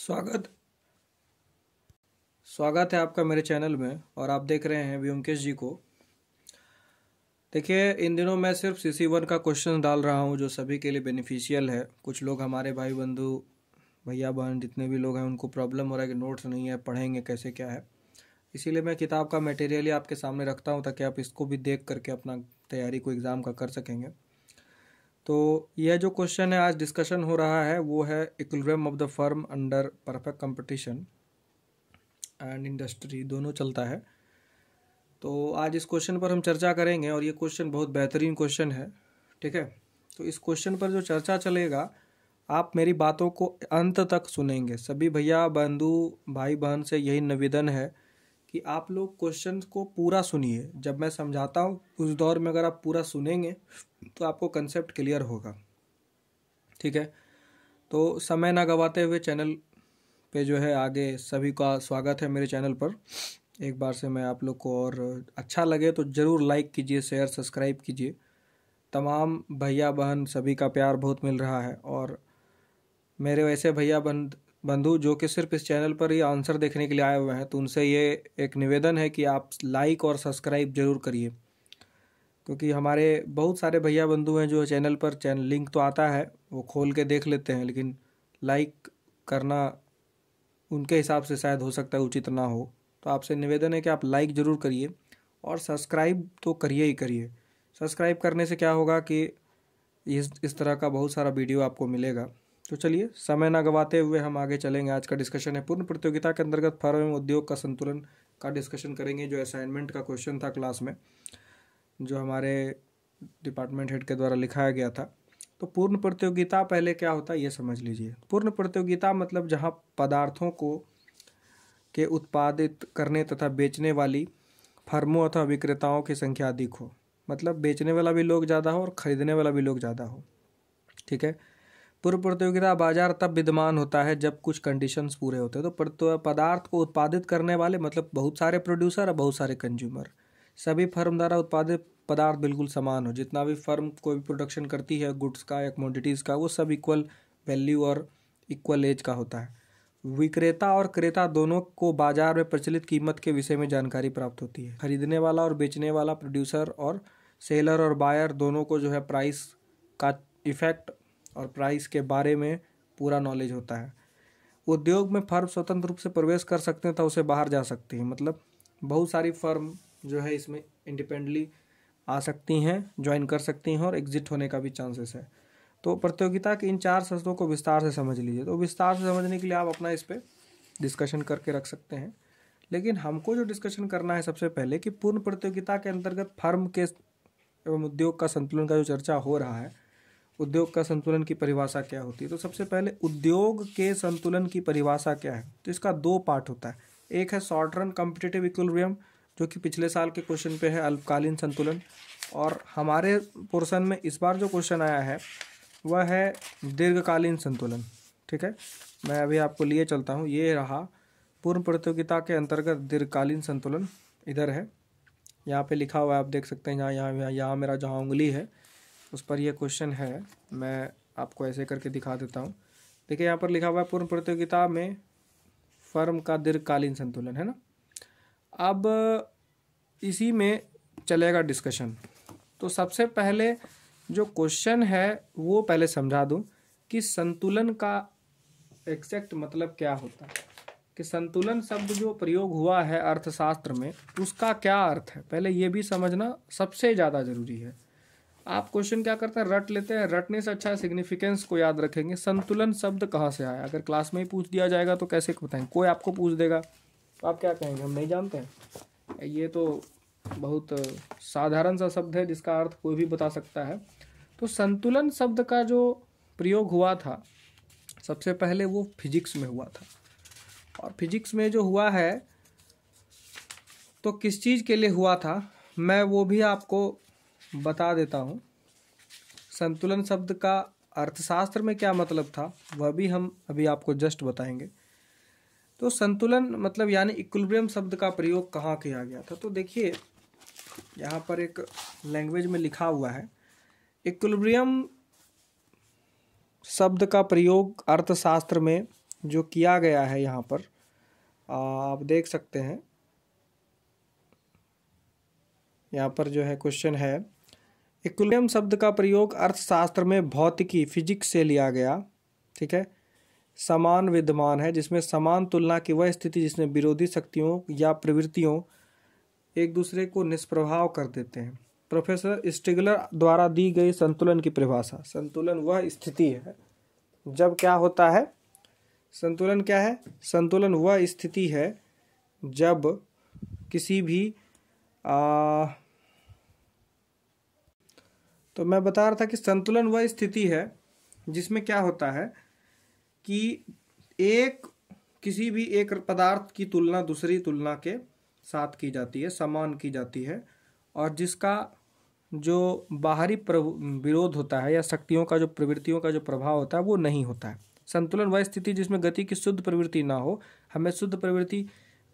स्वागत स्वागत है आपका मेरे चैनल में और आप देख रहे हैं व्योमकेश जी को देखिए इन दिनों मैं सिर्फ सी सी वन का क्वेश्चन डाल रहा हूँ जो सभी के लिए बेनिफिशियल है कुछ लोग हमारे भाई बंधु भैया बहन जितने भी लोग हैं उनको प्रॉब्लम हो रहा है कि नोट्स नहीं है पढ़ेंगे कैसे क्या है इसीलिए मैं किताब का मटेरियल ही आपके सामने रखता हूँ ताकि आप इसको भी देख करके अपना तैयारी को एग्ज़ाम का कर सकेंगे तो यह जो क्वेश्चन है आज डिस्कशन हो रहा है वो है इक्वेम of the firm under perfect competition and industry दोनों चलता है तो आज इस क्वेश्चन पर हम चर्चा करेंगे और ये क्वेश्चन बहुत बेहतरीन क्वेश्चन है ठीक है तो इस क्वेश्चन पर जो चर्चा चलेगा आप मेरी बातों को अंत तक सुनेंगे सभी भैया बंधु भाई बहन से यही निवेदन है कि आप लोग क्वेश्चन को पूरा सुनिए जब मैं समझाता हूँ उस दौर में अगर आप पूरा सुनेंगे तो आपको कंसेप्ट क्लियर होगा ठीक है तो समय ना गवाते हुए चैनल पे जो है आगे सभी का स्वागत है मेरे चैनल पर एक बार से मैं आप लोग को और अच्छा लगे तो ज़रूर लाइक कीजिए शेयर सब्सक्राइब कीजिए तमाम भैया बहन सभी का प्यार बहुत मिल रहा है और मेरे वैसे भैया बहन बंधु जो कि सिर्फ इस चैनल पर ही आंसर देखने के लिए आए हुए हैं तो उनसे ये एक निवेदन है कि आप लाइक और सब्सक्राइब जरूर करिए क्योंकि हमारे बहुत सारे भैया बंधु हैं जो चैनल पर चैनल लिंक तो आता है वो खोल के देख लेते हैं लेकिन लाइक करना उनके हिसाब से शायद हो सकता है उचित ना हो तो आपसे निवेदन है कि आप लाइक ज़रूर करिए और सब्सक्राइब तो करिए ही करिए सब्सक्राइब करने से क्या होगा कि इस इस तरह का बहुत सारा वीडियो आपको मिलेगा तो चलिए समय ना गवाते हुए हम आगे चलेंगे आज का डिस्कशन है पूर्ण प्रतियोगिता के अंतर्गत फर्म एवं उद्योग का संतुलन का डिस्कशन करेंगे जो असाइनमेंट का क्वेश्चन था क्लास में जो हमारे डिपार्टमेंट हेड के द्वारा लिखाया गया था तो पूर्ण प्रतियोगिता पहले क्या होता है ये समझ लीजिए पूर्ण प्रतियोगिता मतलब जहाँ पदार्थों को के उत्पादित करने तथा बेचने वाली फर्मों अथवा विक्रेताओं की संख्या अधिक हो मतलब बेचने वाला भी लोग ज़्यादा हो और ख़रीदने वाला भी लोग ज़्यादा हो ठीक है पूर्व प्रतियोगिता बाजार तब विद्यमान होता है जब कुछ कंडीशंस पूरे होते हैं तो, तो पदार्थ को उत्पादित करने वाले मतलब बहुत सारे प्रोड्यूसर और बहुत सारे कंज्यूमर सभी फर्म द्वारा उत्पादित पदार्थ बिल्कुल समान हो जितना भी फर्म कोई भी प्रोडक्शन करती है गुड्स का या कमोडिटीज़ का वो सब इक्वल वैल्यू और इक्वल एज का होता है विक्रेता और क्रेता दोनों को बाजार में प्रचलित कीमत के विषय में जानकारी प्राप्त होती है खरीदने वाला और बेचने वाला प्रोड्यूसर और सेलर और बायर दोनों को जो है प्राइस का इफेक्ट और प्राइस के बारे में पूरा नॉलेज होता है उद्योग में फर्म स्वतंत्र रूप से प्रवेश कर सकते हैं तो उसे बाहर जा सकती हैं मतलब बहुत सारी फर्म जो है इसमें इंडिपेंडली आ सकती हैं ज्वाइन कर सकती हैं और एग्जिट होने का भी चांसेस है तो प्रतियोगिता के इन चार शस्त्रों को विस्तार से समझ लीजिए तो विस्तार से समझने के लिए आप अपना इस पर डिस्कशन करके रख सकते हैं लेकिन हमको जो डिस्कशन करना है सबसे पहले कि पूर्ण प्रतियोगिता के अंतर्गत फर्म के एवं उद्योग का संतुलन का जो चर्चा हो रहा है उद्योग का संतुलन की परिभाषा क्या होती है तो सबसे पहले उद्योग के संतुलन की परिभाषा क्या है तो इसका दो पार्ट होता है एक है शॉर्ट रन कॉम्पिटेटिव इक्वलियम जो कि पिछले साल के क्वेश्चन पे है अल्पकालीन संतुलन और हमारे पोर्शन में इस बार जो क्वेश्चन आया है वह है दीर्घकालीन संतुलन ठीक है मैं अभी आपको लिए चलता हूँ ये रहा पूर्ण प्रतियोगिता के अंतर्गत दीर्घकालीन संतुलन इधर है यहाँ पे लिखा हुआ है आप देख सकते हैं यहाँ यहाँ यहाँ यहाँ मेरा जहाँ उंगली है उस पर यह क्वेश्चन है मैं आपको ऐसे करके दिखा देता हूँ देखिए यहाँ पर लिखा हुआ है पूर्ण प्रतियोगिता में फर्म का दीर्घकालीन संतुलन है ना अब इसी में चलेगा डिस्कशन तो सबसे पहले जो क्वेश्चन है वो पहले समझा दूँ कि संतुलन का एक्सैक्ट मतलब क्या होता है कि संतुलन शब्द जो प्रयोग हुआ है अर्थशास्त्र में उसका क्या अर्थ है पहले ये भी समझना सबसे ज़्यादा ज़रूरी है आप क्वेश्चन क्या करते हैं रट लेते हैं रटने से अच्छा सिग्निफिकेंस को याद रखेंगे संतुलन शब्द कहाँ से आया अगर क्लास में ही पूछ दिया जाएगा तो कैसे बताएंगे कोई आपको पूछ देगा तो आप क्या कहेंगे हम नहीं जानते हैं ये तो बहुत साधारण सा शब्द है जिसका अर्थ कोई भी बता सकता है तो संतुलन शब्द का जो प्रयोग हुआ था सबसे पहले वो फिजिक्स में हुआ था और फिजिक्स में जो हुआ है तो किस चीज़ के लिए हुआ था मैं वो भी आपको बता देता हूँ संतुलन शब्द का अर्थशास्त्र में क्या मतलब था वह भी हम अभी आपको जस्ट बताएंगे तो संतुलन मतलब यानी इक्विलिब्रियम शब्द का प्रयोग कहाँ किया गया था तो देखिए यहाँ पर एक लैंग्वेज में लिखा हुआ है इक्विलिब्रियम शब्द का प्रयोग अर्थशास्त्र में जो किया गया है यहाँ पर आप देख सकते हैं यहाँ पर जो है क्वेश्चन है इक्विलिब्रियम शब्द का प्रयोग अर्थशास्त्र में भौतिकी फिजिक्स से लिया गया ठीक है समान विद्यमान है जिसमें समान तुलना की वह स्थिति जिसमें विरोधी शक्तियों या प्रवृत्तियों एक दूसरे को निष्प्रभाव कर देते हैं प्रोफेसर स्टिगलर द्वारा दी गई संतुलन की परिभाषा संतुलन वह स्थिति है जब क्या होता है संतुलन क्या है संतुलन वह स्थिति है जब किसी भी आ, तो मैं बता रहा था कि संतुलन वह स्थिति है जिसमें क्या होता है कि एक किसी भी एक पदार्थ की तुलना दूसरी तुलना के साथ की जाती है समान की जाती है और जिसका जो बाहरी विरोध होता है या शक्तियों का जो प्रवृत्तियों का जो प्रभाव होता है वो नहीं होता है संतुलन वह स्थिति जिसमें गति की शुद्ध प्रवृत्ति ना हो हमें शुद्ध प्रवृत्ति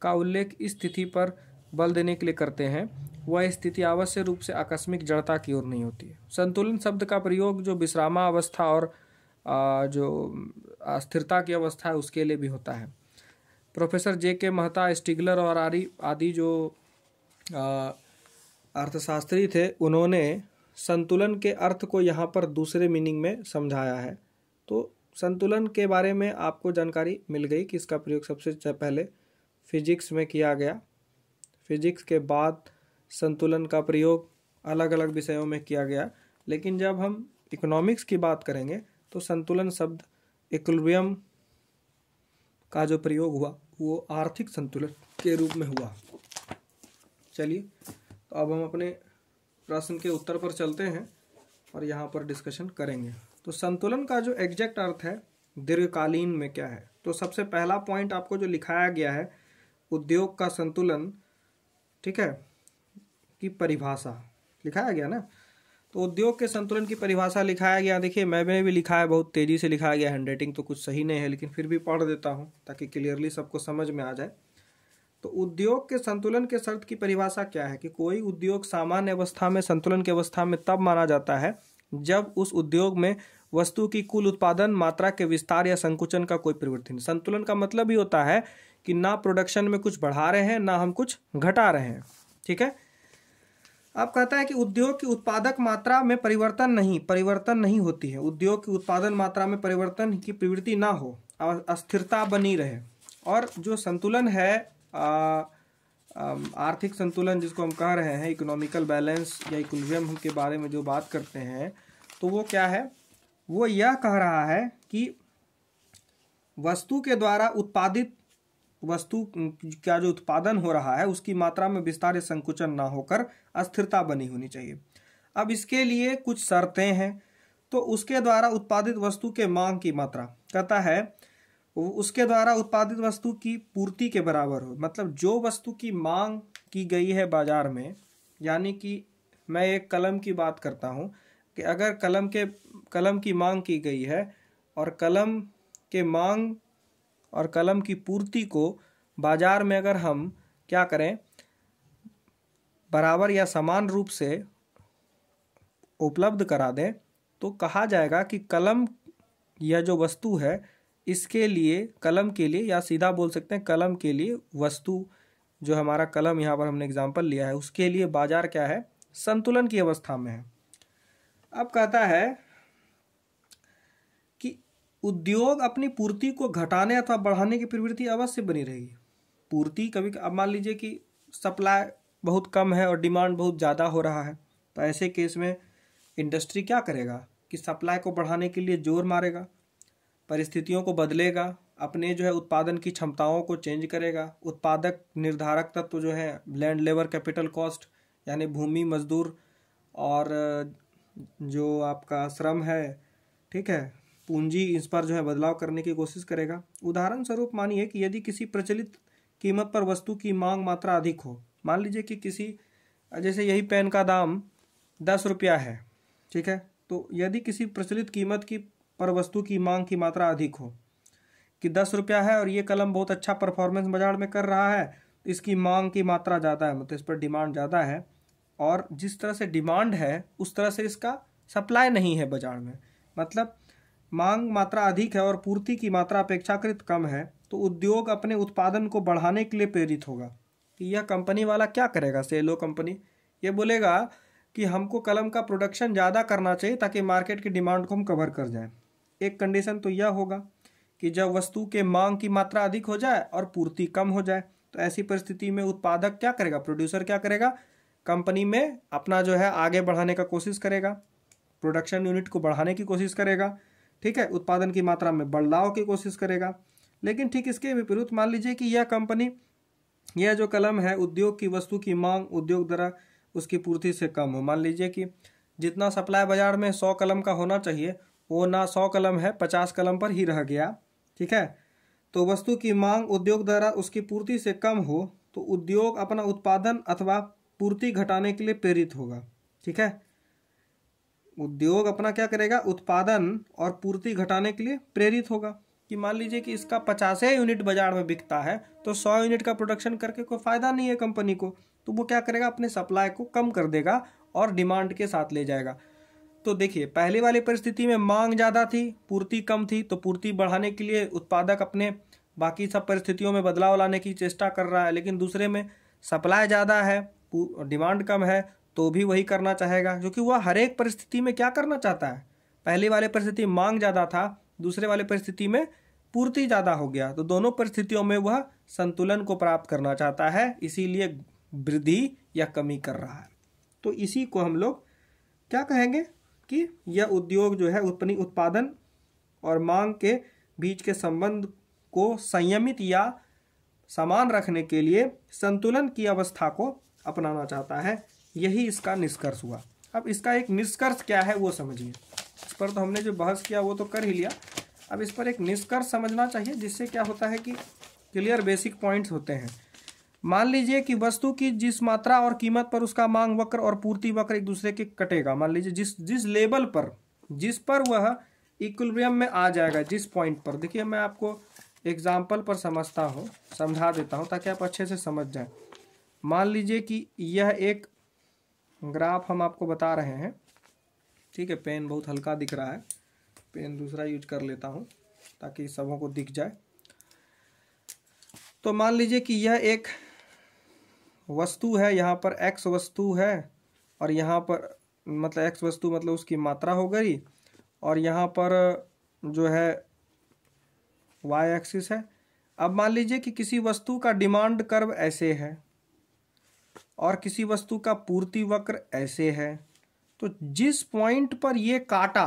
का उल्लेख इस स्थिति पर बल देने के लिए करते हैं वह स्थिति अवश्य रूप से आकस्मिक जड़ता की ओर नहीं होती है संतुलन शब्द का प्रयोग जो विश्रामा अवस्था और जो अस्थिरता की अवस्था है उसके लिए भी होता है प्रोफेसर जे के महता स्टिगलर और आरी आदि जो अर्थशास्त्री थे उन्होंने संतुलन के अर्थ को यहाँ पर दूसरे मीनिंग में समझाया है तो संतुलन के बारे में आपको जानकारी मिल गई कि इसका प्रयोग सबसे पहले फिजिक्स में किया गया फिजिक्स के बाद संतुलन का प्रयोग अलग अलग विषयों में किया गया लेकिन जब हम इकोनॉमिक्स की बात करेंगे तो संतुलन शब्द इक्विलिब्रियम का जो प्रयोग हुआ वो आर्थिक संतुलन के रूप में हुआ चलिए तो अब हम अपने प्रश्न के उत्तर पर चलते हैं और यहाँ पर डिस्कशन करेंगे तो संतुलन का जो एग्जैक्ट अर्थ है दीर्घकालीन में क्या है तो सबसे पहला पॉइंट आपको जो लिखाया गया है उद्योग का संतुलन ठीक है की परिभाषा लिखाया गया ना तो उद्योग के संतुलन की परिभाषा लिखाया गया देखिए मैंने भी लिखा है बहुत तेज़ी से लिखाया गया हैंड राइटिंग तो कुछ सही नहीं है लेकिन फिर भी पढ़ देता हूँ ताकि क्लियरली सबको समझ में आ जाए तो उद्योग के संतुलन के शर्त की परिभाषा क्या है कि कोई उद्योग सामान्य अवस्था में संतुलन की अवस्था में तब माना जाता है जब उस उद्योग में वस्तु की कुल उत्पादन मात्रा के विस्तार या संकुचन का कोई परिवर्तन नहीं संतुलन का मतलब ही होता है कि ना प्रोडक्शन में कुछ बढ़ा रहे हैं ना हम कुछ घटा रहे हैं ठीक है अब कहता है कि उद्योग की उत्पादक मात्रा में परिवर्तन नहीं परिवर्तन नहीं होती है उद्योग की उत्पादन मात्रा में परिवर्तन की प्रवृत्ति ना हो अस्थिरता बनी रहे और जो संतुलन है आ, आर्थिक संतुलन जिसको हम कह रहे हैं इकोनॉमिकल बैलेंस या इक्विलिब्रियम के बारे में जो बात करते हैं तो वो क्या है वो यह कह रहा है कि वस्तु के द्वारा उत्पादित वस्तु का जो उत्पादन हो रहा है उसकी मात्रा में विस्तार संकुचन ना होकर अस्थिरता बनी होनी चाहिए अब इसके लिए कुछ शर्तें हैं तो उसके द्वारा उत्पादित वस्तु के मांग की मात्रा कहता है उसके द्वारा उत्पादित वस्तु की पूर्ति के बराबर हो मतलब जो वस्तु की मांग की गई है बाजार में यानी कि मैं एक कलम की बात करता हूँ कि अगर कलम के कलम की मांग की गई है और कलम के मांग और कलम की पूर्ति को बाजार में अगर हम क्या करें बराबर या समान रूप से उपलब्ध करा दें तो कहा जाएगा कि कलम यह जो वस्तु है इसके लिए कलम के लिए या सीधा बोल सकते हैं कलम के लिए वस्तु जो हमारा कलम यहाँ पर हमने एग्जाम्पल लिया है उसके लिए बाजार क्या है संतुलन की अवस्था में है अब कहता है उद्योग अपनी पूर्ति को घटाने अथवा बढ़ाने की प्रवृत्ति अवश्य बनी रहेगी पूर्ति कभी अब मान लीजिए कि सप्लाई बहुत कम है और डिमांड बहुत ज़्यादा हो रहा है तो ऐसे केस में इंडस्ट्री क्या करेगा कि सप्लाई को बढ़ाने के लिए जोर मारेगा परिस्थितियों को बदलेगा अपने जो है उत्पादन की क्षमताओं को चेंज करेगा उत्पादक निर्धारक तत्व तो जो है लैंड लेबर कैपिटल कॉस्ट यानी भूमि मजदूर और जो आपका श्रम है ठीक है पूंजी इस पर जो है बदलाव करने की कोशिश करेगा उदाहरण स्वरूप मानिए कि यदि किसी प्रचलित कीमत पर वस्तु की मांग मात्रा अधिक हो मान लीजिए कि किसी जैसे यही पेन का दाम दस रुपया है ठीक है तो यदि किसी प्रचलित कीमत की पर वस्तु की मांग की मात्रा अधिक हो कि दस रुपया है और ये कलम बहुत अच्छा परफॉर्मेंस बाजार में कर रहा है तो इसकी मांग की मात्रा ज़्यादा है मतलब इस पर डिमांड ज़्यादा है और जिस तरह से डिमांड है उस तरह से इसका सप्लाई नहीं है बाज़ार में मतलब मांग मात्रा अधिक है और पूर्ति की मात्रा अपेक्षाकृत कम है तो उद्योग अपने उत्पादन को बढ़ाने के लिए प्रेरित होगा कि यह कंपनी वाला क्या करेगा सेलो कंपनी ये बोलेगा कि हमको कलम का प्रोडक्शन ज़्यादा करना चाहिए ताकि मार्केट की डिमांड को हम कवर कर जाएं एक कंडीशन तो यह होगा कि जब वस्तु के मांग की मात्रा अधिक हो जाए और पूर्ति कम हो जाए तो ऐसी परिस्थिति में उत्पादक क्या करेगा प्रोड्यूसर क्या करेगा कंपनी में अपना जो है आगे बढ़ाने का कोशिश करेगा प्रोडक्शन यूनिट को बढ़ाने की कोशिश करेगा ठीक है उत्पादन की मात्रा में बदलाव की कोशिश करेगा लेकिन ठीक इसके विपरीत मान लीजिए कि यह कंपनी यह जो कलम है उद्योग की वस्तु की मांग उद्योग द्वारा उसकी पूर्ति से कम हो मान लीजिए कि जितना सप्लाई बाजार में सौ कलम का होना चाहिए वो ना सौ कलम है पचास कलम पर ही रह गया ठीक है तो वस्तु की मांग उद्योग द्वारा उसकी पूर्ति से कम हो तो उद्योग अपना उत्पादन अथवा पूर्ति घटाने के लिए प्रेरित होगा ठीक है उद्योग अपना क्या करेगा उत्पादन और पूर्ति घटाने के लिए प्रेरित होगा कि मान लीजिए कि इसका पचासे यूनिट बाजार में बिकता है तो सौ यूनिट का प्रोडक्शन करके कोई फ़ायदा नहीं है कंपनी को तो वो क्या करेगा अपने सप्लाई को कम कर देगा और डिमांड के साथ ले जाएगा तो देखिए पहले वाली परिस्थिति में मांग ज़्यादा थी पूर्ति कम थी तो पूर्ति बढ़ाने के लिए उत्पादक अपने बाकी सब परिस्थितियों में बदलाव लाने की चेष्टा कर रहा है लेकिन दूसरे में सप्लाई ज़्यादा है डिमांड कम है तो भी वही करना चाहेगा क्योंकि वह हर एक परिस्थिति में क्या करना चाहता है पहले वाले परिस्थिति मांग ज़्यादा था दूसरे वाले परिस्थिति में पूर्ति ज़्यादा हो गया तो दोनों परिस्थितियों में वह संतुलन को प्राप्त करना चाहता है इसीलिए वृद्धि या कमी कर रहा है तो इसी को हम लोग क्या कहेंगे कि यह उद्योग जो है उत्पन्न उत्पादन और मांग के बीच के संबंध को संयमित या समान रखने के लिए संतुलन की अवस्था को अपनाना चाहता है यही इसका निष्कर्ष हुआ अब इसका एक निष्कर्ष क्या है वो समझिए इस पर तो हमने जो बहस किया वो तो कर ही लिया अब इस पर एक निष्कर्ष समझना चाहिए जिससे क्या होता है कि क्लियर बेसिक पॉइंट्स होते हैं मान लीजिए कि वस्तु की जिस मात्रा और कीमत पर उसका मांग वक्र और पूर्ति वक्र एक दूसरे के कटेगा मान लीजिए जिस जिस लेवल पर जिस पर वह इक्वलियम में आ जाएगा जिस पॉइंट पर देखिए मैं आपको एग्जाम्पल पर समझता हूँ समझा देता हूँ ताकि आप अच्छे से समझ जाए मान लीजिए कि यह एक ग्राफ हम आपको बता रहे हैं ठीक है पेन बहुत हल्का दिख रहा है पेन दूसरा यूज कर लेता हूँ ताकि सबों को दिख जाए तो मान लीजिए कि यह एक वस्तु है यहाँ पर एक्स वस्तु है और यहाँ पर मतलब एक्स वस्तु मतलब उसकी मात्रा हो गई और यहाँ पर जो है वाई एक्सिस है अब मान लीजिए कि किसी वस्तु का डिमांड कर्व ऐसे है और किसी वस्तु का पूर्ति वक्र ऐसे है तो जिस पॉइंट पर ये काटा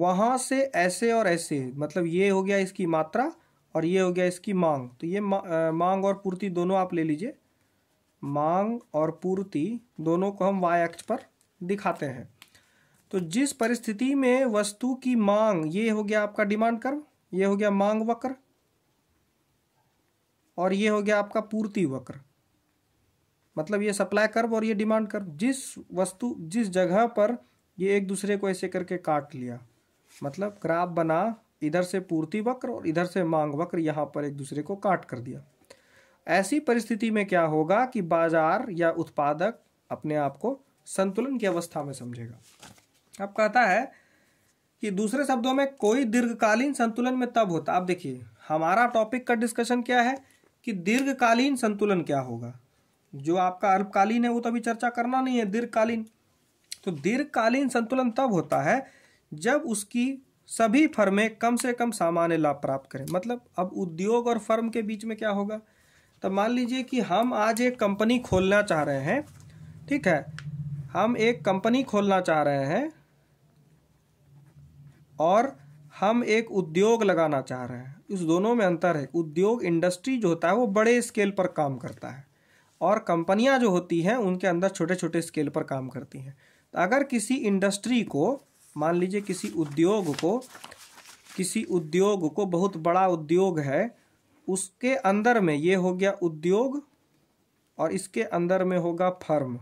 वहाँ से ऐसे और ऐसे मतलब ये हो गया इसकी मात्रा और ये हो गया इसकी मांग तो ये मा, आ, मांग और पूर्ति दोनों आप ले लीजिए मांग और पूर्ति दोनों को हम y अक्ष पर दिखाते हैं तो जिस परिस्थिति में वस्तु की मांग ये हो गया आपका डिमांड कर्व ये हो गया मांग वक्र और ये हो गया आपका पूर्ति वक्र मतलब ये सप्लाई कर्व और ये डिमांड कर्व जिस वस्तु जिस जगह पर ये एक दूसरे को ऐसे करके काट लिया मतलब ग्राफ बना इधर से पूर्ति वक्र और इधर से मांग वक्र यहाँ पर एक दूसरे को काट कर दिया ऐसी परिस्थिति में क्या होगा कि बाजार या उत्पादक अपने आप को संतुलन की अवस्था में समझेगा अब कहता है कि दूसरे शब्दों में कोई दीर्घकालीन संतुलन में तब होता अब देखिए हमारा टॉपिक का डिस्कशन क्या है कि दीर्घकालीन संतुलन क्या होगा जो आपका अल्पकालीन है वो तो अभी चर्चा करना नहीं है दीर्घकालीन तो दीर्घकालीन संतुलन तब होता है जब उसकी सभी फर्में कम से कम सामान्य लाभ प्राप्त करें मतलब अब उद्योग और फर्म के बीच में क्या होगा तब तो मान लीजिए कि हम आज एक कंपनी खोलना चाह रहे हैं ठीक है हम एक कंपनी खोलना चाह रहे हैं और हम एक उद्योग लगाना चाह रहे हैं इस दोनों में अंतर है उद्योग इंडस्ट्री जो होता है वो बड़े स्केल पर काम करता है और कंपनियां जो होती हैं उनके अंदर छोटे छोटे स्केल पर काम करती हैं तो अगर किसी इंडस्ट्री को मान लीजिए किसी उद्योग को किसी उद्योग को बहुत बड़ा उद्योग है उसके अंदर में ये हो गया उद्योग और इसके अंदर में होगा फर्म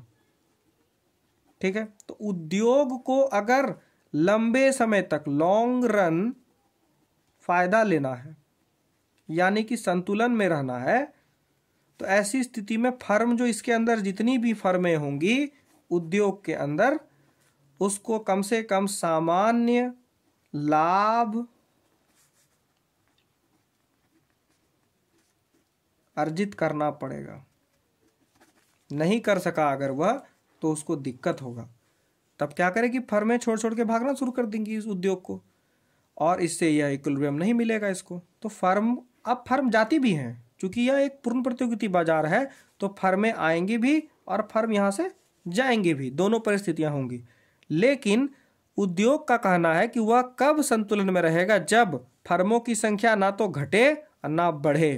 ठीक है तो उद्योग को अगर लंबे समय तक लॉन्ग रन फायदा लेना है यानी कि संतुलन में रहना है तो ऐसी स्थिति में फर्म जो इसके अंदर जितनी भी फर्में होंगी उद्योग के अंदर उसको कम से कम सामान्य लाभ अर्जित करना पड़ेगा नहीं कर सका अगर वह तो उसको दिक्कत होगा तब क्या करेगी फर्में छोड़ छोड़ के भागना शुरू कर देंगी इस उद्योग को और इससे यह इक्विलिब्रियम नहीं मिलेगा इसको तो फर्म अब फर्म जाती भी हैं चूँकि यह एक पूर्ण प्रतियोगिता बाजार है तो फर्में आएंगी भी और फर्म यहाँ से जाएंगे भी दोनों परिस्थितियाँ होंगी लेकिन उद्योग का कहना है कि वह कब संतुलन में रहेगा जब फर्मों की संख्या ना तो घटे और ना बढ़े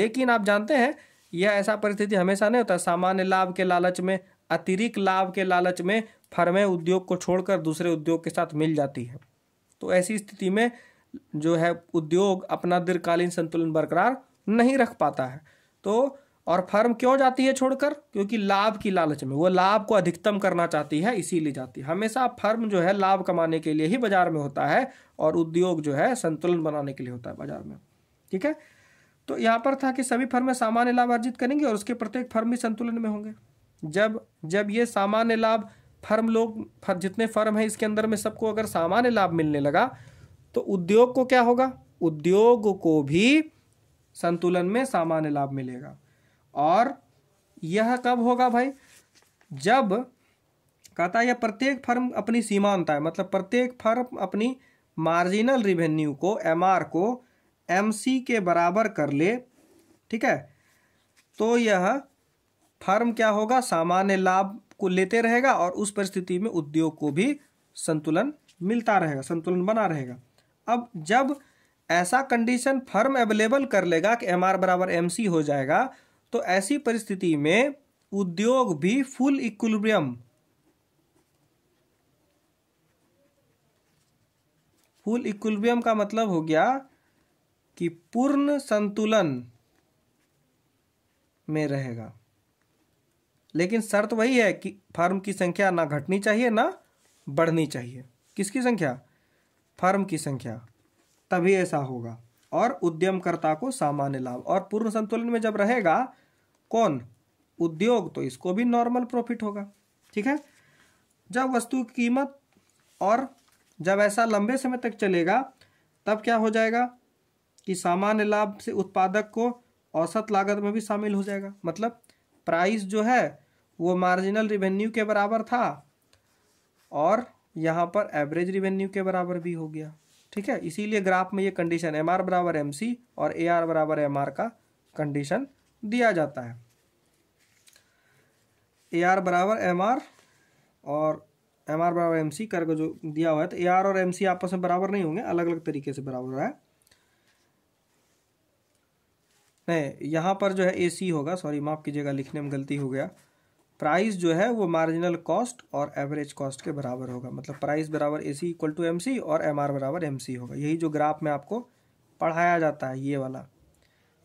लेकिन आप जानते हैं यह ऐसा परिस्थिति हमेशा नहीं होता सामान्य लाभ के लालच में अतिरिक्त लाभ के लालच में फर्में उद्योग को छोड़कर दूसरे उद्योग के साथ मिल जाती हैं तो ऐसी स्थिति में जो है उद्योग अपना दीर्घकालीन संतुलन बरकरार नहीं रख पाता है तो और फर्म क्यों जाती है छोड़कर क्योंकि लाभ की लालच में वो लाभ को अधिकतम करना चाहती है इसीलिए जाती है हमेशा फर्म जो है लाभ कमाने के लिए ही बाजार में होता है और उद्योग जो है संतुलन बनाने के लिए होता है बाजार में ठीक है तो यहाँ पर था कि सभी फर्में सामान्य लाभ अर्जित करेंगे और उसके प्रत्येक फर्म भी संतुलन में होंगे जब जब ये सामान्य लाभ फर्म लोग फर, जितने फर्म हैं इसके अंदर में सबको अगर सामान्य लाभ मिलने लगा तो उद्योग को क्या होगा उद्योग को भी संतुलन में सामान्य लाभ मिलेगा और यह कब होगा भाई जब कहता है यह प्रत्येक फर्म अपनी सीमांत है मतलब प्रत्येक फर्म अपनी मार्जिनल रिवेन्यू को एम को एम के बराबर कर ले ठीक है तो यह फर्म क्या होगा सामान्य लाभ को लेते रहेगा और उस परिस्थिति में उद्योग को भी संतुलन मिलता रहेगा संतुलन बना रहेगा अब जब ऐसा कंडीशन फर्म अवेलेबल कर लेगा कि एम आर बराबर एम हो जाएगा तो ऐसी परिस्थिति में उद्योग भी फुल इक्विलिब्रियम फुल इक्विलिब्रियम का मतलब हो गया कि पूर्ण संतुलन में रहेगा लेकिन शर्त वही है कि फर्म की संख्या ना घटनी चाहिए ना बढ़नी चाहिए किसकी संख्या फर्म की संख्या तभी ऐसा होगा और उद्यमकर्ता को सामान्य लाभ और पूर्ण संतुलन में जब रहेगा कौन उद्योग तो इसको भी नॉर्मल प्रॉफिट होगा ठीक है जब वस्तु की कीमत और जब ऐसा लंबे समय तक चलेगा तब क्या हो जाएगा कि सामान्य लाभ से उत्पादक को औसत लागत में भी शामिल हो जाएगा मतलब प्राइस जो है वो मार्जिनल रिवेन्यू के बराबर था और यहाँ पर एवरेज रिवेन्यू के बराबर भी हो गया ठीक है इसीलिए ग्राफ में ये कंडीशन एम आर बराबर एम सी और ए आर बराबर एम आर का कंडीशन दिया जाता है ए आर बराबर एम आर और एम आर बराबर एम सी करके जो दिया हुआ है तो ए आर और एम सी आपस में बराबर नहीं होंगे अलग अलग तरीके से बराबर है नहीं यहाँ पर जो है ए सी होगा सॉरी माफ़ कीजिएगा लिखने में गलती हो गया प्राइस जो है वो मार्जिनल कॉस्ट और एवरेज कॉस्ट के बराबर होगा मतलब प्राइस बराबर A C equal to M C और एम आर बराबर एम सी होगा यही जो ग्राफ में आपको पढ़ाया जाता है ये वाला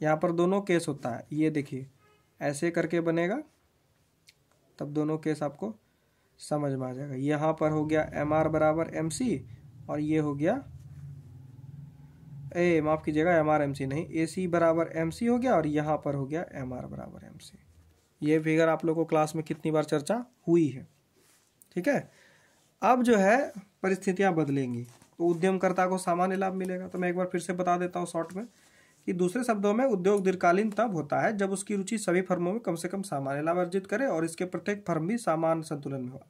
यहाँ पर दोनों केस होता है ये देखिए ऐसे करके बनेगा तब दोनों केस आपको समझ में आ जाएगा यहाँ पर हो गया एम आर बराबर एम सी और ये हो गया ए माफ़ कीजिएगा एम आर एम सी नहीं ए सी बराबर एम सी हो गया और यहाँ पर हो गया एम आर बराबर एम सी ये फिगर आप लोग को क्लास में कितनी बार चर्चा हुई है ठीक है अब जो है परिस्थितियाँ बदलेंगी तो उद्यमकर्ता को सामान्य लाभ मिलेगा तो मैं एक बार फिर से बता देता हूँ शॉर्ट में कि दूसरे शब्दों में उद्योग दीर्घकालीन तब होता है जब उसकी रुचि सभी फर्मों में कम से कम सामान्य लाभ अर्जित करे और इसके प्रत्येक फर्म भी सामान्य संतुलन में हो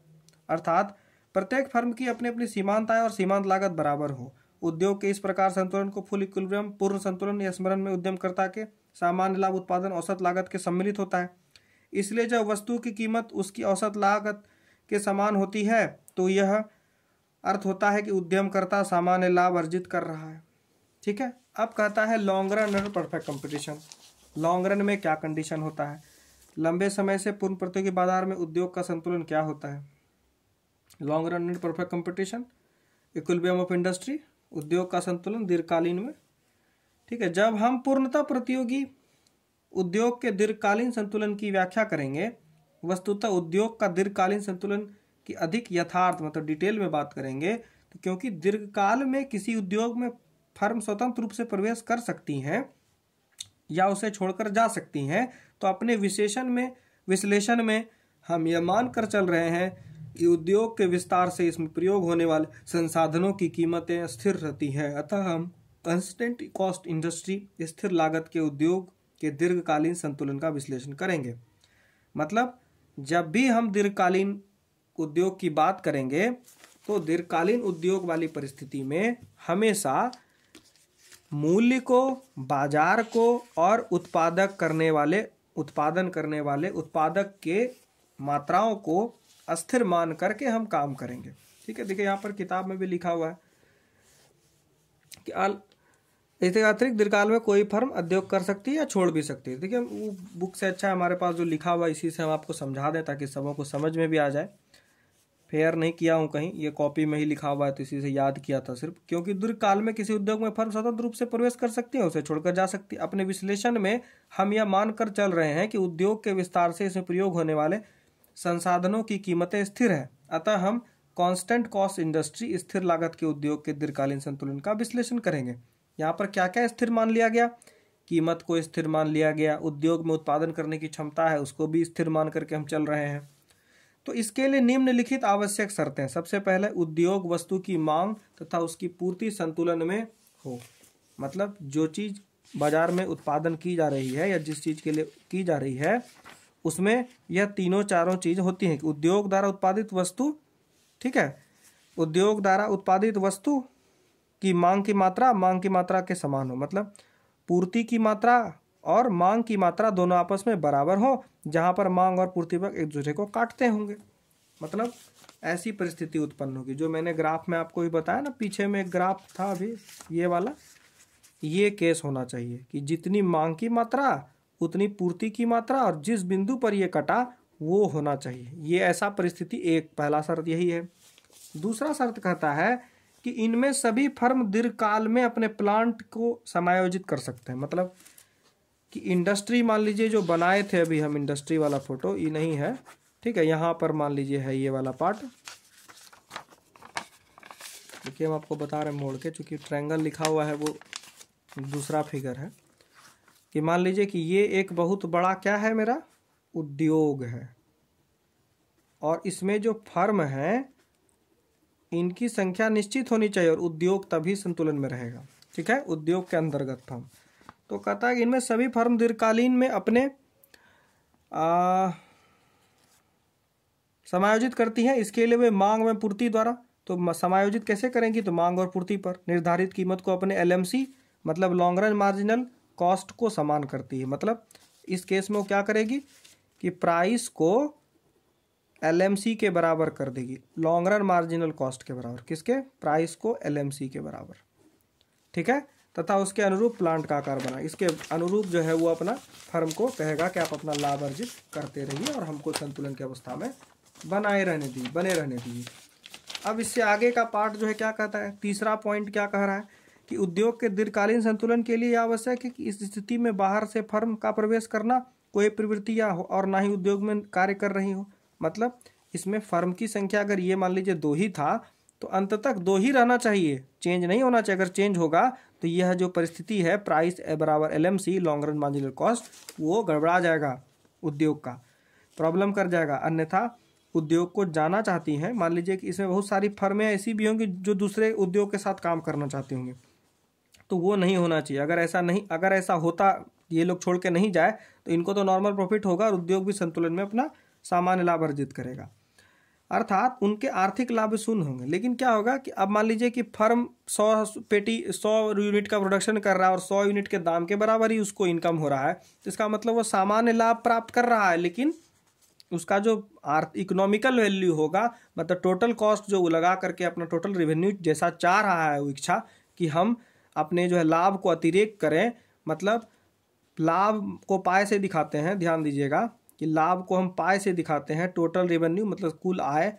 अर्थात प्रत्येक फर्म की अपनी अपनी आय और सीमांत लागत बराबर हो उद्योग के इस प्रकार संतुलन को फुल इक्विलिब्रियम पूर्ण संतुलन या स्मरण में उद्यमकर्ता के सामान्य लाभ उत्पादन औसत लागत के सम्मिलित होता है इसलिए जब वस्तु की कीमत उसकी औसत लागत के समान होती है तो यह अर्थ होता है कि उद्यमकर्ता सामान्य लाभ अर्जित कर रहा है ठीक है अब कहता है लॉन्ग रन और परफेक्ट कंपटीशन लॉन्ग रन में क्या कंडीशन होता है लंबे समय से पूर्ण प्रतियोगी बाजार में उद्योग का संतुलन क्या होता है long run and perfect competition equilibrium of industry उद्योग का संतुलन दीर्घकालीन में ठीक है जब हम पूर्णतः प्रतियोगी उद्योग के दीर्घकालीन संतुलन की व्याख्या करेंगे वस्तुतः उद्योग का दीर्घकालीन संतुलन की अधिक यथार्थ मतलब डिटेल में बात करेंगे तो क्योंकि दीर्घकाल में किसी उद्योग में फर्म स्वतंत्र रूप से प्रवेश कर सकती हैं या उसे छोड़कर जा सकती हैं तो अपने विशेषण में विश्लेषण में हम यह मानकर चल रहे हैं कि उद्योग के विस्तार से इसमें प्रयोग होने वाले संसाधनों की कीमतें स्थिर रहती हैं अतः हम कंस्टेंट कॉस्ट इंडस्ट्री स्थिर लागत के उद्योग के दीर्घकालीन संतुलन का विश्लेषण करेंगे मतलब जब भी हम दीर्घकालीन उद्योग की बात करेंगे तो दीर्घकालीन उद्योग वाली परिस्थिति में हमेशा मूल्य को बाजार को और उत्पादक करने वाले उत्पादन करने वाले उत्पादक के मात्राओं को अस्थिर मान करके हम काम करेंगे ठीक है देखिए यहाँ पर किताब में भी लिखा हुआ है कि इसके अतिरिक्त दीर्घकाल में कोई फर्म उद्योग कर सकती है या छोड़ भी सकती है देखिए वो बुक से अच्छा है हमारे पास जो लिखा हुआ इसी से हम आपको समझा दें ताकि सबों को समझ में भी आ जाए फेयर नहीं किया हूँ कहीं ये कॉपी में ही लिखा हुआ है तो इसी से याद किया था सिर्फ क्योंकि दीर्घकाल में किसी उद्योग में फर्म स्वतंत्र रूप से प्रवेश कर सकती है उसे छोड़कर जा सकती है अपने विश्लेषण में हम यह मानकर चल रहे हैं कि उद्योग के विस्तार से इसमें प्रयोग होने वाले संसाधनों की कीमतें स्थिर हैं अतः हम कांस्टेंट कॉस्ट इंडस्ट्री स्थिर लागत के उद्योग के दीर्घकालीन संतुलन का विश्लेषण करेंगे यहाँ पर क्या क्या स्थिर मान लिया गया कीमत को स्थिर मान लिया गया उद्योग में उत्पादन करने की क्षमता है उसको भी स्थिर मान करके हम चल रहे हैं तो इसके लिए निम्नलिखित आवश्यक शर्तें सबसे पहले उद्योग वस्तु की मांग तथा उसकी पूर्ति संतुलन में हो मतलब जो चीज़ बाजार में उत्पादन की जा रही है या जिस चीज़ के लिए की जा रही है उसमें यह तीनों चारों चीज़ होती हैं उद्योग द्वारा उत्पादित वस्तु ठीक है उद्योग द्वारा उत्पादित वस्तु कि मांग की मात्रा मांग की मात्रा के समान हो मतलब पूर्ति की मात्रा और मांग की मात्रा दोनों आपस में बराबर हो जहाँ पर मांग और पूर्ति पर एक दूसरे को काटते होंगे मतलब ऐसी परिस्थिति उत्पन्न होगी जो मैंने ग्राफ में आपको भी बताया ना पीछे में एक ग्राफ था अभी ये वाला ये केस होना चाहिए कि जितनी मांग की मात्रा उतनी पूर्ति की मात्रा और जिस बिंदु पर ये कटा वो होना चाहिए ये ऐसा परिस्थिति एक पहला शर्त यही है दूसरा शर्त कहता है कि इनमें सभी फर्म दीर्घकाल में अपने प्लांट को समायोजित कर सकते हैं मतलब कि इंडस्ट्री मान लीजिए जो बनाए थे अभी हम इंडस्ट्री वाला फोटो ये नहीं है ठीक है यहाँ पर मान लीजिए है ये वाला पार्ट देखिए हम आपको बता रहे हैं मोड़ के चूँकि ट्रैंगल लिखा हुआ है वो दूसरा फिगर है कि मान लीजिए कि ये एक बहुत बड़ा क्या है मेरा उद्योग है और इसमें जो फर्म है इनकी संख्या निश्चित होनी चाहिए और उद्योग तभी संतुलन में रहेगा ठीक है उद्योग के अंतर्गत फर्म तो कहता है कि इनमें सभी फर्म दीर्घकालीन में अपने आ, समायोजित करती हैं इसके लिए वे मांग में पूर्ति द्वारा तो समायोजित कैसे करेंगी तो मांग और पूर्ति पर निर्धारित कीमत को अपने एलएमसी मतलब लॉन्ग रन मार्जिनल कॉस्ट को समान करती है मतलब इस केस में वो क्या करेगी कि प्राइस को एल के बराबर कर देगी लॉन्ग रन मार्जिनल कॉस्ट के बराबर किसके प्राइस को एल के बराबर ठीक है तथा उसके अनुरूप प्लांट का आकार बना इसके अनुरूप जो है वो अपना फर्म को कहेगा कि आप अपना लाभ अर्जित करते रहिए और हमको संतुलन की अवस्था में बनाए रहने दी बने रहने दिए अब इससे आगे का पार्ट जो है क्या कहता है तीसरा पॉइंट क्या कह रहा है कि उद्योग के दीर्घकालीन संतुलन के लिए आवश्यक है कि इस स्थिति में बाहर से फर्म का प्रवेश करना कोई प्रवृत्ति या हो और ना ही उद्योग में कार्य कर रही हो मतलब इसमें फर्म की संख्या अगर ये मान लीजिए दो ही था तो अंत तक दो ही रहना चाहिए चेंज नहीं होना चाहिए अगर चेंज होगा तो यह जो परिस्थिति है प्राइस बराबर L M C long run marginal cost वो गड़बड़ा जाएगा उद्योग का प्रॉब्लम कर जाएगा अन्यथा उद्योग को जाना चाहती हैं मान लीजिए कि इसमें बहुत सारी फर्में ऐसी भी होंगी जो दूसरे उद्योग के साथ काम करना चाहती होंगी तो वो नहीं होना चाहिए अगर ऐसा नहीं अगर ऐसा होता ये लोग छोड़ के नहीं जाए तो इनको तो नॉर्मल प्रॉफिट होगा और उद्योग भी संतुलन में अपना सामान्य लाभ अर्जित करेगा अर्थात उनके आर्थिक लाभ शून्य होंगे लेकिन क्या होगा कि अब मान लीजिए कि फर्म सौ पेटी सौ यूनिट का प्रोडक्शन कर रहा है और सौ यूनिट के दाम के बराबर ही उसको इनकम हो रहा है तो इसका मतलब वो सामान्य लाभ प्राप्त कर रहा है लेकिन उसका जो आर्थ इकोनॉमिकल वैल्यू होगा मतलब टोटल कॉस्ट जो लगा करके अपना टोटल रिवेन्यू जैसा चाह रहा है वो इच्छा कि हम अपने जो है लाभ को अतिरेक करें मतलब लाभ को पाए से दिखाते हैं ध्यान दीजिएगा कि लाभ को हम पाए से दिखाते हैं टोटल रेवेन्यू मतलब कुल आय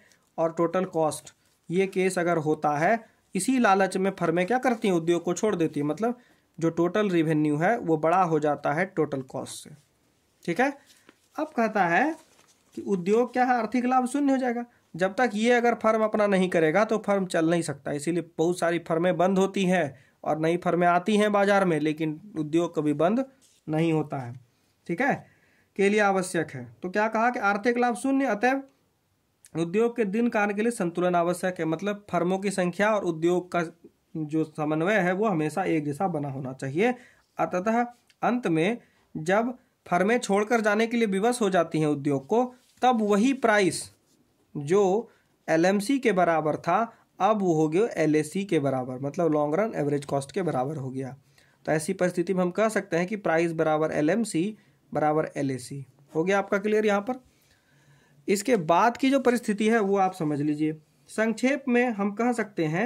और टोटल कॉस्ट ये केस अगर होता है इसी लालच में फर्में क्या करती हैं उद्योग को छोड़ देती हैं मतलब जो टोटल रेवेन्यू है वो बड़ा हो जाता है टोटल कॉस्ट से ठीक है अब कहता है कि उद्योग क्या है आर्थिक लाभ शून्य हो जाएगा जब तक ये अगर फर्म अपना नहीं करेगा तो फर्म चल नहीं सकता इसीलिए बहुत सारी फर्में बंद होती हैं और नई फर्में आती हैं बाजार में लेकिन उद्योग कभी बंद नहीं होता है ठीक है के लिए आवश्यक है तो क्या कहा कि आर्थिक लाभ शून्य अतएव उद्योग के दिन कार्य के लिए संतुलन आवश्यक है मतलब फर्मों की संख्या और उद्योग का जो समन्वय है वो हमेशा एक जैसा बना होना चाहिए अतः अंत में जब फर्में छोड़कर जाने के लिए विवश हो जाती हैं उद्योग को तब वही प्राइस जो एलएमसी के बराबर था अब वो हो गया एलएसी के बराबर मतलब लॉन्ग रन एवरेज कॉस्ट के बराबर हो गया तो ऐसी परिस्थिति में हम कह सकते हैं कि प्राइस बराबर एलएमसी बराबर एल हो गया आपका क्लियर यहाँ पर इसके बाद की जो परिस्थिति है वो आप समझ लीजिए संक्षेप में हम कह सकते हैं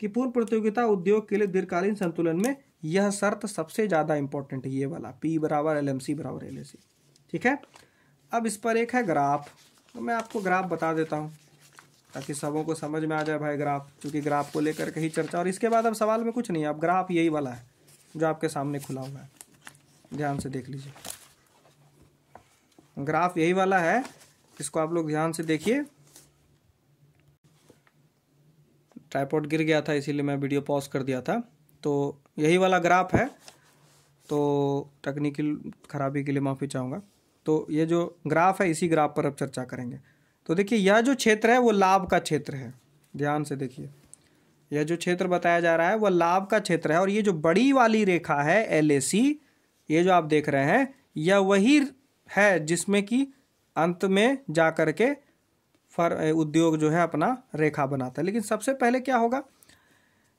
कि पूर्व प्रतियोगिता उद्योग के लिए दीर्घकालीन संतुलन में यह शर्त सबसे ज़्यादा इंपॉर्टेंट ये वाला पी बराबर एल एम सी बराबर एल सी ठीक है अब इस पर एक है ग्राफ तो मैं आपको ग्राफ बता देता हूँ ताकि सबों को समझ में आ जाए भाई ग्राफ क्योंकि ग्राफ को लेकर कहीं चर्चा और इसके बाद अब सवाल में कुछ नहीं है अब ग्राफ यही वाला है जो आपके सामने खुला हुआ है ध्यान से देख लीजिए ग्राफ यही वाला है इसको आप लोग ध्यान से देखिए ट्राईपोर्ट गिर गया था इसीलिए मैं वीडियो पॉज कर दिया था तो यही वाला ग्राफ है तो टेक्निकल खराबी के लिए माफ़ी चाहूँगा तो ये जो ग्राफ है इसी ग्राफ पर अब चर्चा करेंगे तो देखिए यह जो क्षेत्र है वो लाभ का क्षेत्र है ध्यान से देखिए यह जो क्षेत्र बताया जा रहा है वह लाभ का क्षेत्र है और ये जो बड़ी वाली रेखा है एल ये जो आप देख रहे हैं यह वही है जिसमें कि अंत में जा कर के फर उद्योग जो है अपना रेखा बनाता है लेकिन सबसे पहले क्या होगा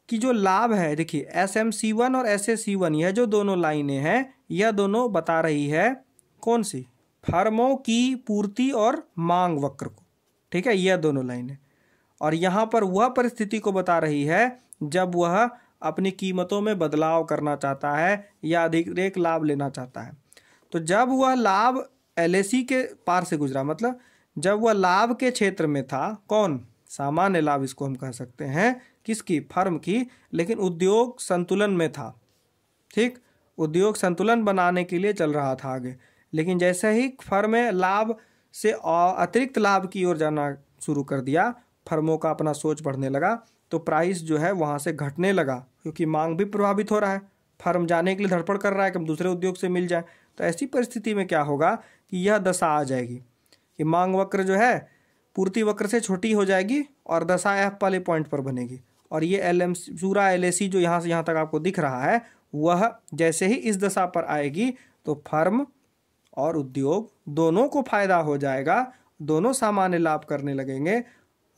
कि जो लाभ है देखिए एस एम सी वन और एस ए सी वन यह जो दोनों लाइनें हैं यह दोनों बता रही है कौन सी फर्मों की पूर्ति और मांग वक्र को ठीक है यह दोनों लाइनें और यहाँ पर वह परिस्थिति को बता रही है जब वह अपनी कीमतों में बदलाव करना चाहता है या अधिक लाभ लेना चाहता है तो जब वह लाभ एल के पार से गुजरा मतलब जब वह लाभ के क्षेत्र में था कौन सामान्य लाभ इसको हम कह सकते हैं किसकी फर्म की लेकिन उद्योग संतुलन में था ठीक उद्योग संतुलन बनाने के लिए चल रहा था आगे लेकिन जैसे ही फर्म लाभ से अतिरिक्त लाभ की ओर जाना शुरू कर दिया फर्मों का अपना सोच बढ़ने लगा तो प्राइस जो है वहाँ से घटने लगा क्योंकि मांग भी प्रभावित हो रहा है फर्म जाने के लिए धड़पड़ कर रहा है कि हम दूसरे उद्योग से मिल जाए तो ऐसी परिस्थिति में क्या होगा कि यह दशा आ जाएगी कि मांग वक्र जो है पूर्ति वक्र से छोटी हो जाएगी और दशा एफ वाले पॉइंट पर बनेगी और ये एल एम पूरा एल जो यहाँ से यहाँ तक आपको दिख रहा है वह जैसे ही इस दशा पर आएगी तो फर्म और उद्योग दोनों को फायदा हो जाएगा दोनों सामान्य लाभ करने लगेंगे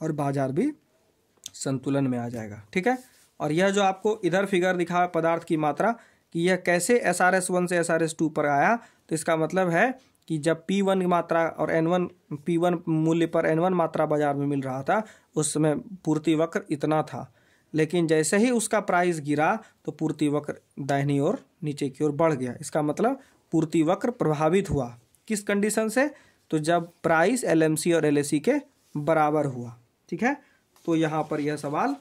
और बाजार भी संतुलन में आ जाएगा ठीक है और यह जो आपको इधर फिगर दिखा पदार्थ की मात्रा कि यह कैसे एस आर एस वन से एस आर एस टू पर आया तो इसका मतलब है कि जब पी वन मात्रा और एन वन पी वन मूल्य पर एन वन मात्रा बाजार में मिल रहा था उस समय पूर्ति वक्र इतना था लेकिन जैसे ही उसका प्राइस गिरा तो पूर्ति वक्र दाहिनी ओर नीचे की ओर बढ़ गया इसका मतलब पूर्ति वक्र प्रभावित हुआ किस कंडीशन से तो जब प्राइस सी और सी के बराबर हुआ ठीक है तो यहाँ पर यह सवाल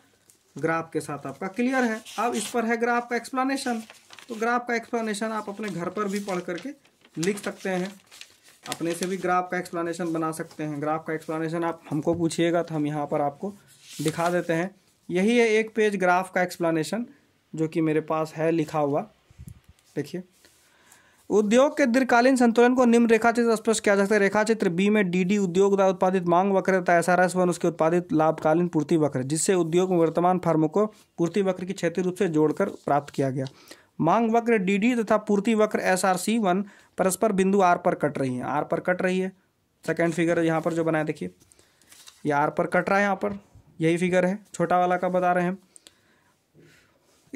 ग्राफ के साथ आपका क्लियर है अब इस पर है ग्राफ का एक्सप्लेनेशन तो ग्राफ का एक्सप्लेनेशन आप अपने घर पर भी पढ़ करके लिख सकते हैं अपने से भी ग्राफ का एक्सप्लेनेशन बना सकते हैं ग्राफ का एक्सप्लेनेशन आप हमको पूछिएगा तो हम यहाँ पर आपको दिखा देते हैं यही है एक पेज ग्राफ का एक्सप्लेनेशन जो कि मेरे पास है लिखा हुआ देखिए उद्योग के दीर्घकालीन संतुलन को निम्न रेखा चित्र स्पष्ट किया जाता है रेखा चित्र बी में डीडी उद्योग द्वारा उत्पादित मांग वक्र तथा एस आर एस वन उसके उत्पादित लाभकालीन पूर्ति वक्र जिससे उद्योग में वर्तमान फर्म को पूर्ति वक्र की क्षेत्रीय रूप से जोड़कर प्राप्त किया गया मांग वक्र डी तथा पूर्ति वक्र एस आर सी वन परस्पर बिंदु आर पर कट रही है आर पर कट रही है सेकेंड फिगर यहाँ पर जो बनाए देखिए ये आर पर कट रहा है यहाँ पर यही फिगर है छोटा वाला का बता रहे हैं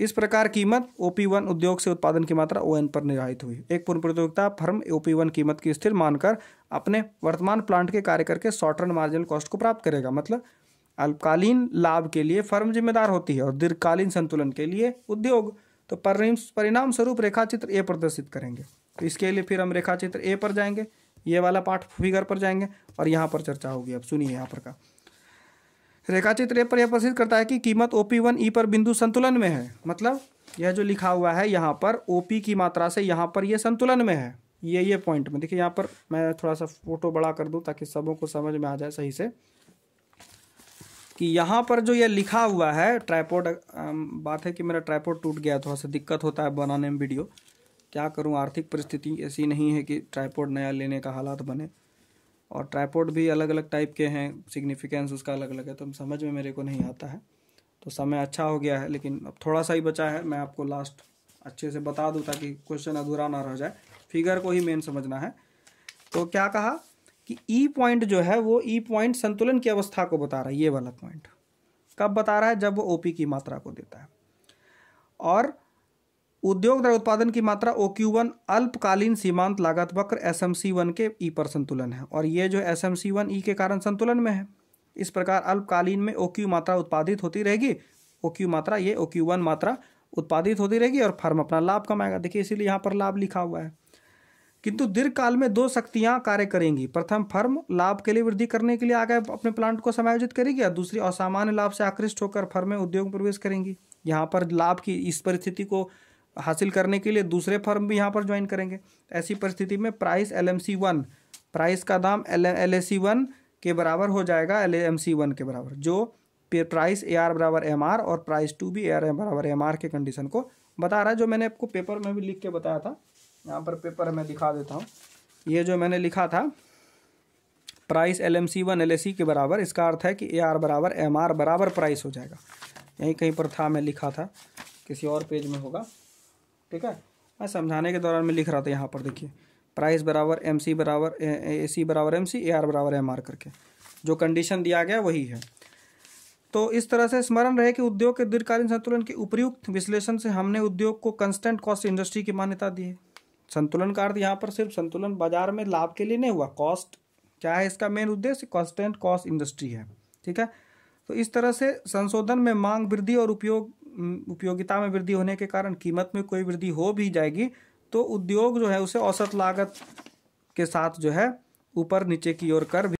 इस प्रकार कीमत ओपी वन उद्योग से उत्पादन की मात्रा ओ एन पर निर्धारित हुई एक पूर्ण प्रतियोगिता फर्म ओपी वन कीमत की स्थिर मानकर अपने वर्तमान प्लांट के कार्य करके शॉर्ट रन मार्जिनल कॉस्ट को प्राप्त करेगा मतलब अल्पकालीन लाभ के लिए फर्म जिम्मेदार होती है और दीर्घकालीन संतुलन के लिए उद्योग तो परिणाम स्वरूप रेखाचित्र ए प्रदर्शित करेंगे तो इसके लिए फिर हम रेखाचित्र ए पर जाएंगे ये वाला पाठ फिगर पर जाएंगे और यहाँ पर चर्चा होगी अब सुनिए यहाँ पर का रेखाचित्र ए पर यह प्रदर्शित करता है कि कीमत ओ पी वन ई पर बिंदु संतुलन में है मतलब यह जो लिखा हुआ है यहाँ पर ओ पी की मात्रा से यहाँ पर यह संतुलन में है ये ये पॉइंट में देखिए यहाँ पर मैं थोड़ा सा फोटो बड़ा कर दूँ ताकि सबों को समझ में आ जाए सही से कि यहाँ पर जो ये लिखा हुआ है ट्राईपोर्ड बात है कि मेरा ट्राईपोर्ड टूट गया थोड़ा सा दिक्कत होता है बनाने में वीडियो क्या करूँ आर्थिक परिस्थिति ऐसी नहीं है कि ट्राईपोर्ड नया लेने का हालात बने और ट्राईपोर्ड भी अलग अलग टाइप के हैं सिग्निफिकेंस उसका अलग अलग है तो समझ में मेरे को नहीं आता है तो समय अच्छा हो गया है लेकिन अब थोड़ा सा ही बचा है मैं आपको लास्ट अच्छे से बता दूँ ताकि क्वेश्चन अधूरा ना रह जाए फिगर को ही मेन समझना है तो क्या कहा कि ई e पॉइंट जो है वो ई e पॉइंट संतुलन की अवस्था को बता रहा है ये वाला पॉइंट कब बता रहा है जब वो ओपी की मात्रा को देता है और उद्योग द्रव्य उत्पादन की मात्रा ओ क्यू वन अल्पकालीन सीमांत लागत वक्र एस एम सी वन के ई e पर संतुलन है और ये जो S M C one E के कारण संतुलन में है इस प्रकार अल्पकालीन में ओ क्यू मात्रा उत्पादित होती रहेगी ओ क्यू मात्रा ये ओ क्यू वन मात्रा उत्पादित होती रहेगी और फर्म अपना लाभ कमाएगा देखिए इसीलिए यहाँ पर लाभ लिखा हुआ है किंतु दीर्घ काल में दो शक्तियां कार्य करेंगी प्रथम फर्म लाभ के लिए वृद्धि करने के लिए आगे अपने प्लांट को समायोजित करेगी और दूसरी असामान्य लाभ से आकृष्ट होकर फर्म में उद्योग में प्रवेश करेंगी यहाँ पर लाभ की इस परिस्थिति को हासिल करने के लिए दूसरे फर्म भी यहाँ पर ज्वाइन करेंगे ऐसी परिस्थिति में price L M C one price का दाम एल एल सी वन के बराबर हो जाएगा एल एम सी वन के बराबर जो प्राइस ए आर बराबर एम आर और प्राइस टू भी ए आर बराबर एम आर के कंडीशन को बता रहा है जो मैंने आपको पेपर में भी लिख के बताया था यहाँ पर पेपर मैं दिखा देता हूँ ये जो मैंने लिखा था price L M C one L S C के बराबर इसका अर्थ है कि ए आर बराबर एम आर बराबर प्राइस हो जाएगा यहीं कहीं पर था मैं लिखा था किसी और पेज में होगा ठीक है मैं समझाने के दौरान मैं लिख रहा था यहाँ पर देखिए प्राइस बराबर एम सी बराबर ए सी बराबर एम सी ए आर बराबर एम आर करके जो कंडीशन दिया गया वही है तो इस तरह से स्मरण रहे कि उद्योग के दीर्घकालीन संतुलन के उपयुक्त विश्लेषण से हमने उद्योग को कंस्टेंट कॉस्ट इंडस्ट्री की मान्यता दी है संतुलन का अर्थ यहाँ पर सिर्फ संतुलन बाजार में लाभ के लिए नहीं हुआ कॉस्ट क्या है इसका मेन उद्देश्य कॉन्स्टेंट कॉस्ट इंडस्ट्री है ठीक है तो इस तरह से संशोधन में मांग वृद्धि और उपयोग उपयोगिता में वृद्धि होने के कारण कीमत में कोई वृद्धि हो भी जाएगी तो उद्योग जो है उसे औसत लागत के साथ जो है ऊपर नीचे की ओर कर भी